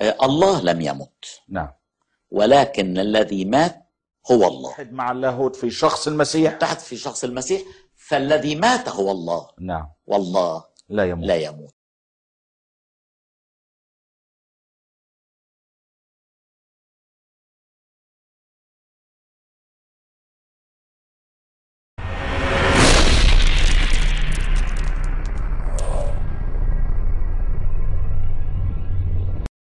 آه، الله لم يمت نعم ولكن الذي مات هو الله تحد مع اللاهوت في شخص المسيح تحت في شخص المسيح فالذي مات هو الله نعم والله لا يموت لا يموت